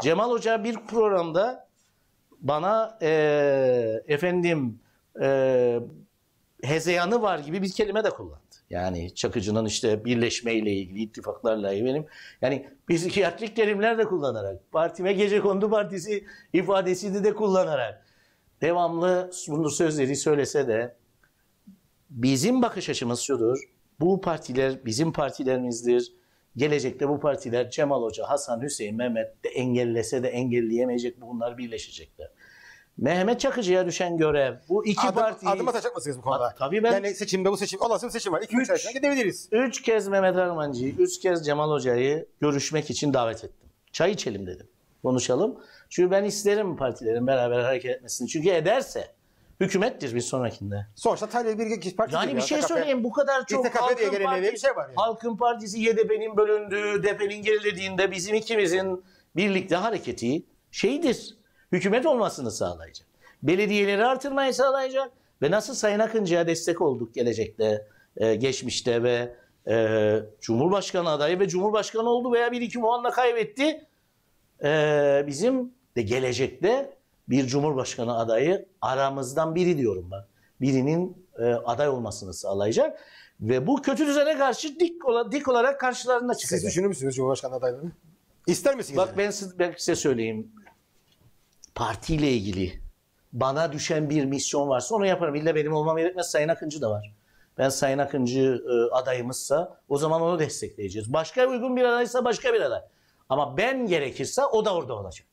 Cemal Hoca bir programda bana e, efendim e, hezeyanı var gibi bir kelime de kullandı. Yani Çakıcı'nın işte birleşmeyle ilgili, ittifaklarla ilgili benim yani psikiyatrik terimler de kullanarak, partime gece kondu partisi ifadesini de kullanarak devamlı bunu sözleri söylese de bizim bakış açımız şudur. Bu partiler bizim partilerimizdir. Gelecekte bu partiler Cemal Hoca, Hasan, Hüseyin, Mehmet de engellese de engelleyemeyecek bunlar birleşecekler. Mehmet Çakıcı'ya düşen görev bu iki adım, partiyi... Adım atacak mısınız bu konuda? A, tabii ben... Yani seçimde bu seçim, olası bir seçim var. İki üç, gidebiliriz. Üç kez Mehmet Armancı'yı, üç kez Cemal Hoca'yı görüşmek için davet ettim. Çay içelim dedim. Konuşalım. Çünkü ben isterim partilerin beraber hareket etmesini. Çünkü ederse hükümettir bir sonrakinde. Sonuçta Talya bir kişi parti Yani bir şey TKP, söyleyeyim bu kadar çok TKP halkın, diye partisi, bir şey var yani. halkın partisi YDP'nin bölündüğü, DP'nin gerilediğinde bizim ikimizin birlikte hareketi şeydir. Hükümet olmasını sağlayacak. Belediyeleri artırmayı sağlayacak ve nasıl Sayın Akıncı'ya destek olduk gelecekte, e, geçmişte ve e, Cumhurbaşkanı adayı ve Cumhurbaşkanı oldu veya bir iki puanla kaybetti. E, bizim de gelecekte bir cumhurbaşkanı adayı aramızdan biri diyorum ben. Birinin e, aday olmasını sağlayacak ve bu kötü düzene karşı dik, ola, dik olarak karşılarına çıkacak. Siz düşünür müsünüz Cumhurbaşkanı adaylığını? İster misiniz? Bak ben, ben size söyleyeyim. Partiyle ilgili bana düşen bir misyon varsa onu yaparım. İlla benim olmam gerekmez. Sayın Akıncı da var. Ben Sayın Akıncı e, adayımızsa o zaman onu destekleyeceğiz. Başka uygun bir adaysa başka bir aday. Ama ben gerekirse o da orada olacak.